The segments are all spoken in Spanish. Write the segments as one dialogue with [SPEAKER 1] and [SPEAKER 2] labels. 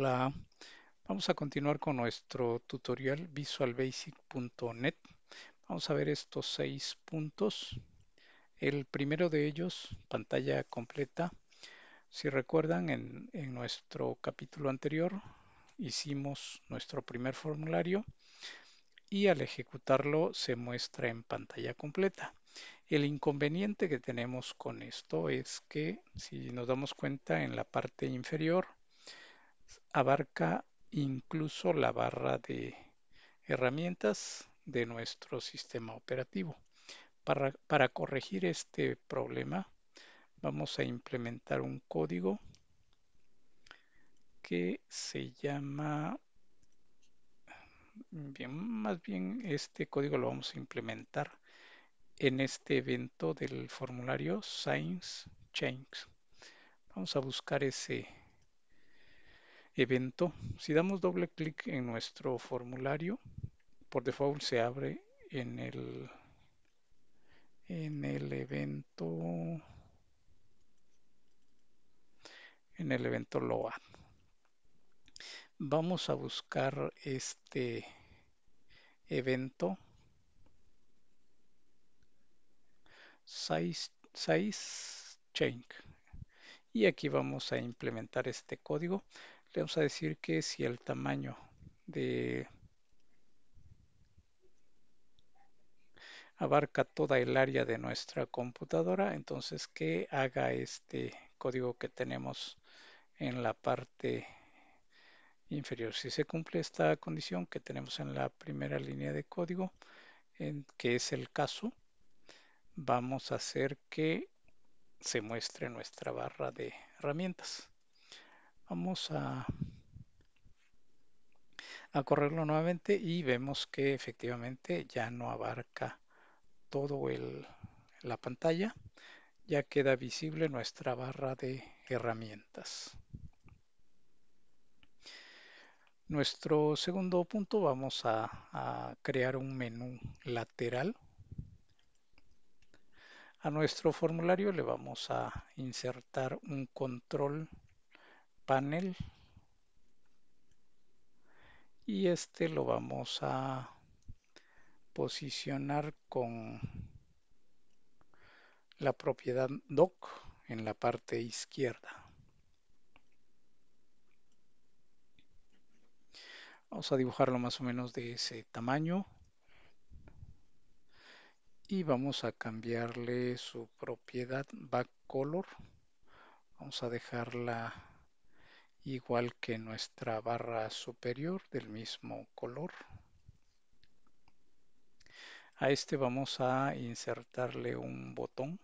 [SPEAKER 1] Hola, vamos a continuar con nuestro tutorial visualbasic.net. Vamos a ver estos seis puntos. El primero de ellos, pantalla completa. Si recuerdan, en, en nuestro capítulo anterior hicimos nuestro primer formulario y al ejecutarlo se muestra en pantalla completa. El inconveniente que tenemos con esto es que si nos damos cuenta en la parte inferior abarca incluso la barra de herramientas de nuestro sistema operativo. Para, corregir este problema vamos a implementar un código que se llama bien más bien este código lo vamos a implementar en este evento del formulario science change vamos a buscar ese evento, si damos doble clic en nuestro formulario, por default se abre en el, en el evento en el evento LOA. Vamos a buscar este evento size change y aquí vamos a implementar este código vamos a decir que si el tamaño de abarca toda el área de nuestra computadora, entonces que haga este código que tenemos en la parte inferior. Si se cumple esta condición que tenemos en la primera línea de código, en, que es el caso, vamos a hacer que se muestre nuestra barra de herramientas. Vamos a, a correrlo nuevamente y vemos que efectivamente ya no abarca todo el, la pantalla. Ya queda visible nuestra barra de herramientas. Nuestro segundo punto vamos a, a crear un menú lateral a nuestro formulario le vamos a insertar un control panel y este lo vamos a posicionar con la propiedad doc en la parte izquierda. Vamos a dibujarlo más o menos de ese tamaño. Y vamos a cambiarle su propiedad back color. Vamos a dejarla igual que nuestra barra superior del mismo color. A este vamos a insertarle un botón.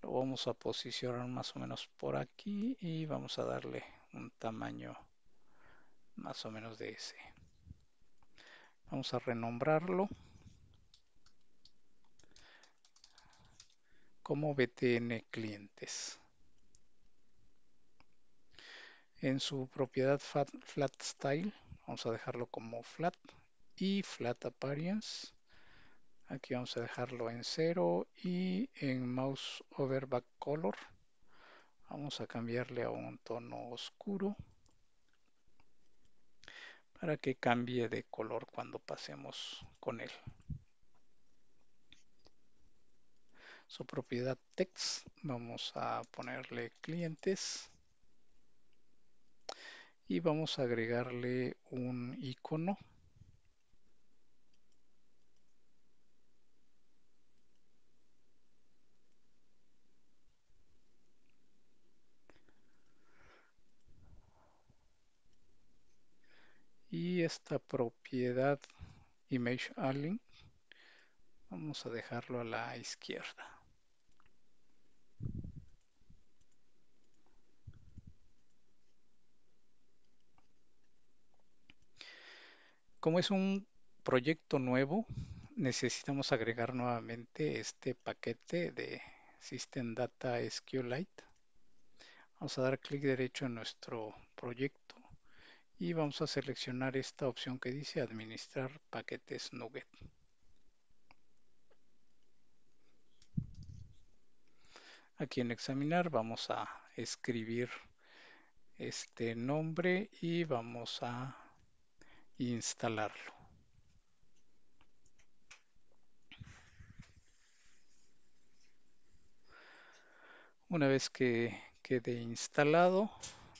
[SPEAKER 1] Lo vamos a posicionar más o menos por aquí y vamos a darle un tamaño más o menos de ese. Vamos a renombrarlo. como BTN clientes. En su propiedad flat, Style, vamos a dejarlo como Flat y Flat Appearance. Aquí vamos a dejarlo en 0 y en Mouse Over Back Color vamos a cambiarle a un tono oscuro para que cambie de color cuando pasemos con él. su propiedad text. Vamos a ponerle clientes y vamos a agregarle un icono. Y esta propiedad image align vamos a dejarlo a la izquierda. Como es un proyecto nuevo, necesitamos agregar nuevamente este paquete de System Data SQLite. Vamos a dar clic derecho en nuestro proyecto y vamos a seleccionar esta opción que dice administrar paquetes Nuget. Aquí en examinar vamos a escribir este nombre y vamos a instalarlo una vez que quede instalado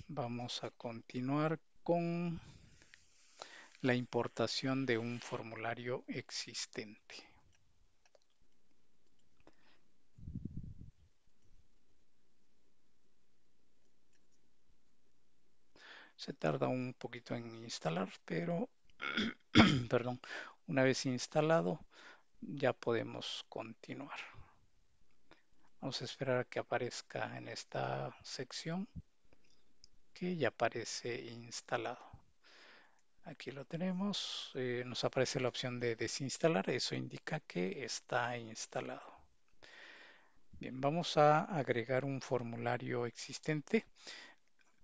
[SPEAKER 1] vamos a continuar con la importación de un formulario existente se tarda un poquito en instalar, pero perdón, una vez instalado ya podemos continuar. Vamos a esperar a que aparezca en esta sección que ya aparece instalado. Aquí lo tenemos, eh, nos aparece la opción de desinstalar, eso indica que está instalado. Bien, vamos a agregar un formulario existente.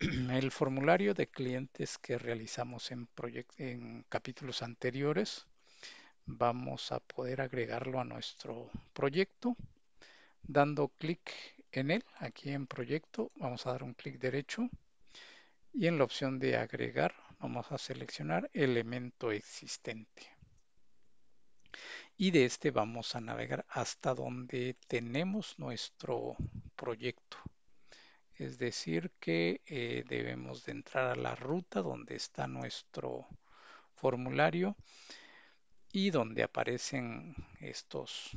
[SPEAKER 1] El formulario de clientes que realizamos en, capítulos anteriores, vamos a poder agregarlo a nuestro proyecto dando clic en él, aquí en proyecto, vamos a dar un clic derecho y en la opción de agregar vamos a seleccionar elemento existente. Y de este vamos a navegar hasta donde tenemos nuestro proyecto. Es decir que eh, debemos de entrar a la ruta donde está nuestro formulario y donde aparecen estos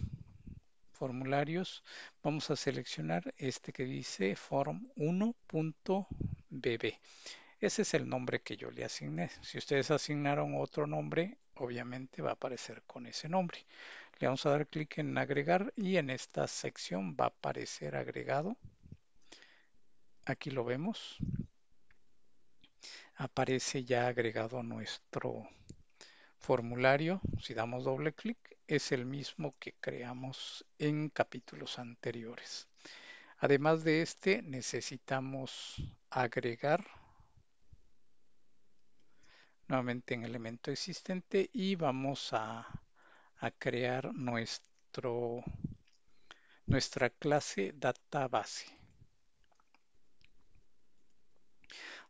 [SPEAKER 1] formularios. Vamos a seleccionar este que dice form1.bb. Ese es el nombre que yo le asigné. Si ustedes asignaron otro nombre, obviamente va a aparecer con ese nombre. Le vamos a dar clic en agregar y en esta sección va a aparecer agregado Aquí lo vemos. Aparece ya agregado nuestro formulario. Si damos doble clic, es el mismo que creamos en capítulos anteriores. Además de este, necesitamos agregar nuevamente en elemento existente y vamos a, crear nuestro, nuestra clase database.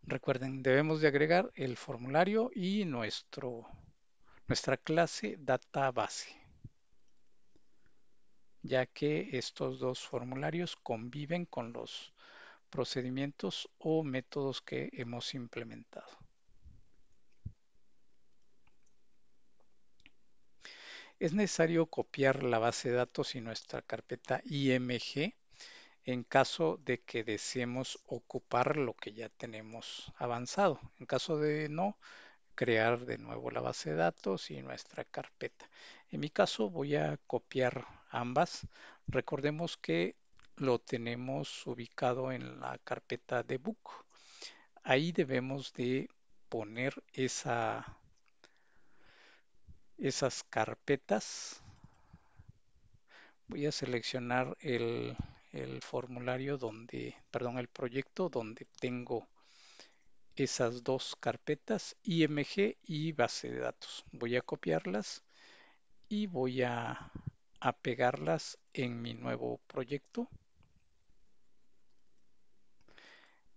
[SPEAKER 1] Recuerden, debemos de agregar el formulario y nuestro, nuestra clase database, ya que estos dos formularios conviven con los procedimientos o métodos que hemos implementado. Es necesario copiar la base de datos y nuestra carpeta IMG en caso de que deseemos ocupar lo que ya tenemos avanzado. En caso de no, crear de nuevo la base de datos y nuestra carpeta. En mi caso voy a copiar ambas. Recordemos que lo tenemos ubicado en la carpeta de book. Ahí debemos de poner esas carpetas. Voy a seleccionar el el formulario donde, perdón, el proyecto donde tengo esas dos carpetas, IMG y base de datos. Voy a copiarlas y voy a, pegarlas en mi nuevo proyecto.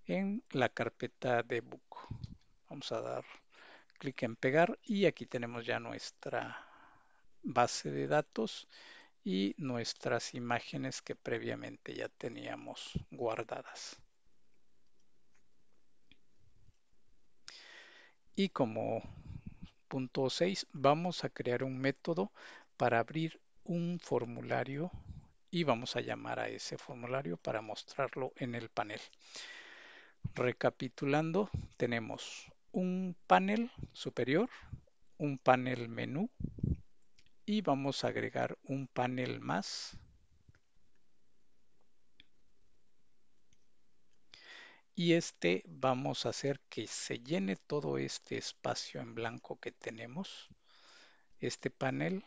[SPEAKER 1] en la carpeta de book. Vamos a dar clic en pegar y aquí tenemos ya nuestra base de datos y nuestras imágenes que previamente ya teníamos guardadas. Y como punto 6, vamos a crear un método para abrir un formulario y vamos a llamar a ese formulario para mostrarlo en el panel. Recapitulando, tenemos un panel superior, un panel menú, y vamos a agregar un panel más y este vamos a hacer que se llene todo este espacio en blanco que tenemos este panel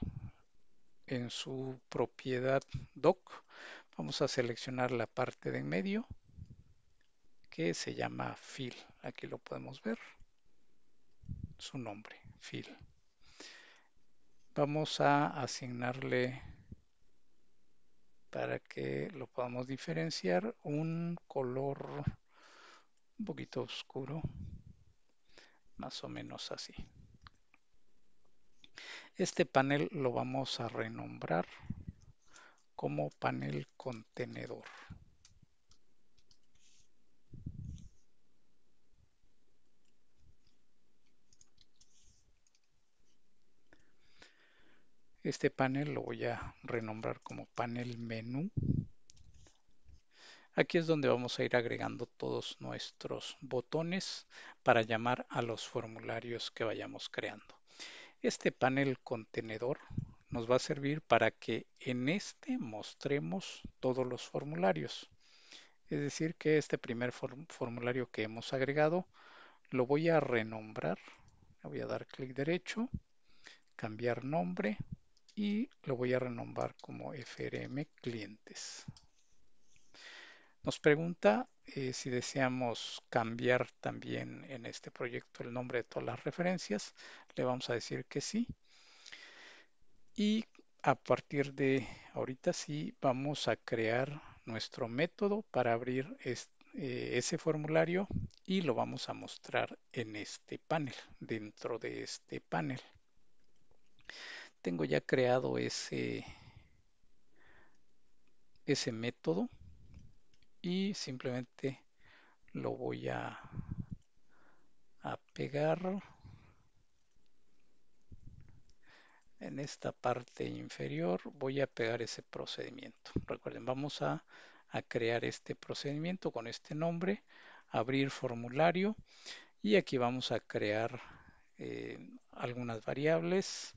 [SPEAKER 1] en su propiedad doc vamos a seleccionar la parte de en medio que se llama fill aquí lo podemos ver su nombre fill vamos a asignarle para que lo podamos diferenciar un color un poquito oscuro más o menos así este panel lo vamos a renombrar como panel contenedor Este panel lo voy a renombrar como panel menú. Aquí es donde vamos a ir agregando todos nuestros botones para llamar a los formularios que vayamos creando. Este panel contenedor nos va a servir para que en este mostremos todos los formularios. Es decir, que este primer formulario que hemos agregado lo voy a renombrar. Le voy a dar clic derecho, cambiar nombre y lo voy a renombrar como frm clientes. Nos pregunta eh, si deseamos cambiar también en este proyecto el nombre de todas las referencias. Le vamos a decir que sí. Y a partir de ahorita sí vamos a crear nuestro método para abrir eh, ese formulario y lo vamos a mostrar en este panel, dentro de este panel tengo ya creado ese, ese método y simplemente lo voy a, pegar en esta parte inferior voy a pegar ese procedimiento recuerden vamos a, crear este procedimiento con este nombre abrir formulario y aquí vamos a crear eh, algunas variables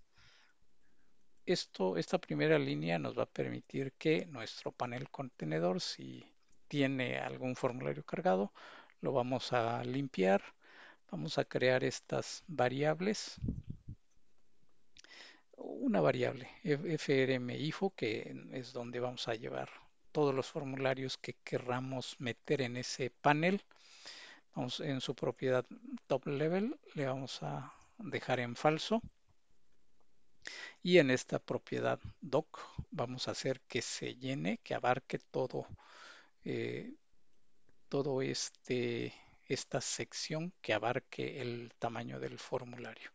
[SPEAKER 1] esta primera línea nos va a permitir que nuestro panel contenedor, si tiene algún formulario cargado, lo vamos a limpiar. Vamos a crear estas variables. Una variable, frmifo, que es donde vamos a llevar todos los formularios que querramos meter en ese panel. Vamos en su propiedad top level, le vamos a dejar en falso. Y en esta propiedad doc vamos a hacer que se llene, que abarque todo, eh, todo este, esta sección que abarque el tamaño del formulario.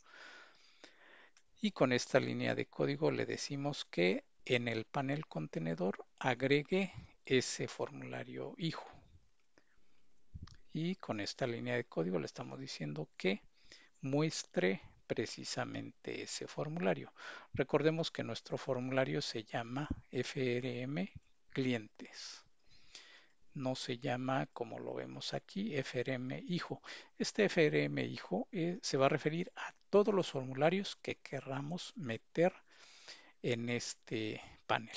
[SPEAKER 1] Y con esta línea de código le decimos que en el panel contenedor agregue ese formulario hijo. Y con esta línea de código le estamos diciendo que muestre precisamente ese formulario. Recordemos que nuestro formulario se llama FRM clientes. No se llama, como lo vemos aquí, FRM hijo. Este FRM hijo eh, se va a referir a todos los formularios que querramos meter en este panel.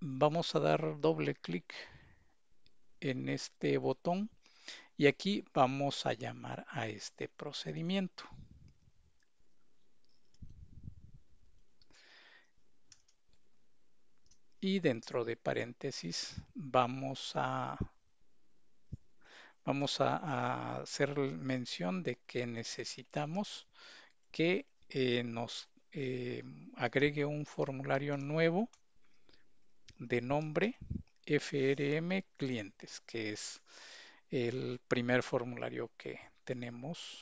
[SPEAKER 1] Vamos a dar doble clic en este botón y aquí vamos a llamar a este procedimiento. Y dentro de paréntesis vamos a vamos a, hacer mención de que necesitamos que eh, nos eh, agregue un formulario nuevo de nombre frm clientes que es el primer formulario que tenemos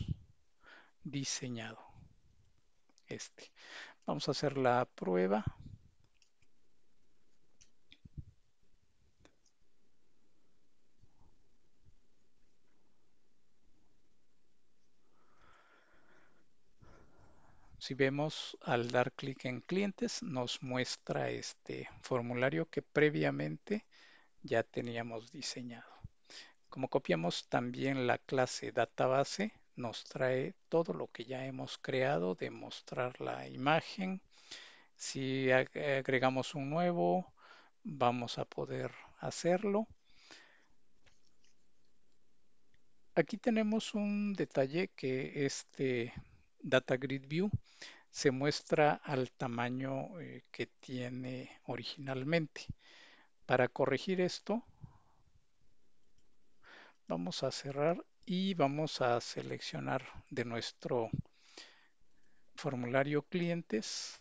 [SPEAKER 1] diseñado. Este. Vamos a hacer la prueba. si vemos al dar clic en clientes nos muestra este formulario que previamente ya teníamos diseñado. Como copiamos también la clase database, nos trae todo lo que ya hemos creado de mostrar la imagen. Si agregamos un nuevo, vamos a poder hacerlo. Aquí tenemos un detalle que este Data Grid View se muestra al tamaño eh, que tiene originalmente. Para corregir esto, Vamos a cerrar y vamos a seleccionar de nuestro formulario clientes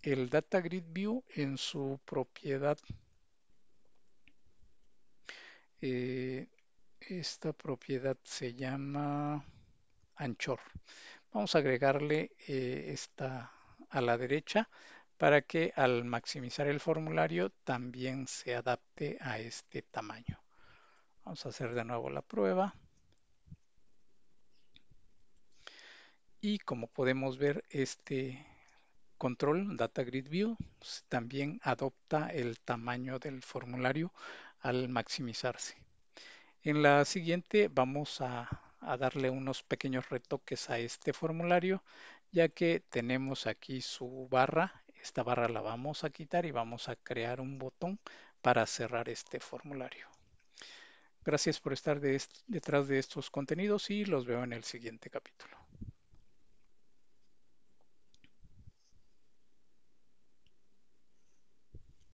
[SPEAKER 1] el Data Grid View en su propiedad. Eh, esta propiedad se llama Anchor. Vamos a agregarle eh, esta a la derecha para que al maximizar el formulario también se adapte a este tamaño. Vamos a hacer de nuevo la prueba. Y como podemos ver, este control Data Grid View pues, también adopta el tamaño del formulario al maximizarse. En la siguiente vamos a, a darle unos pequeños retoques a este formulario, ya que tenemos aquí su barra. Esta barra la vamos a quitar y vamos a crear un botón para cerrar este formulario. Gracias por estar detrás de estos contenidos y los veo en el siguiente capítulo.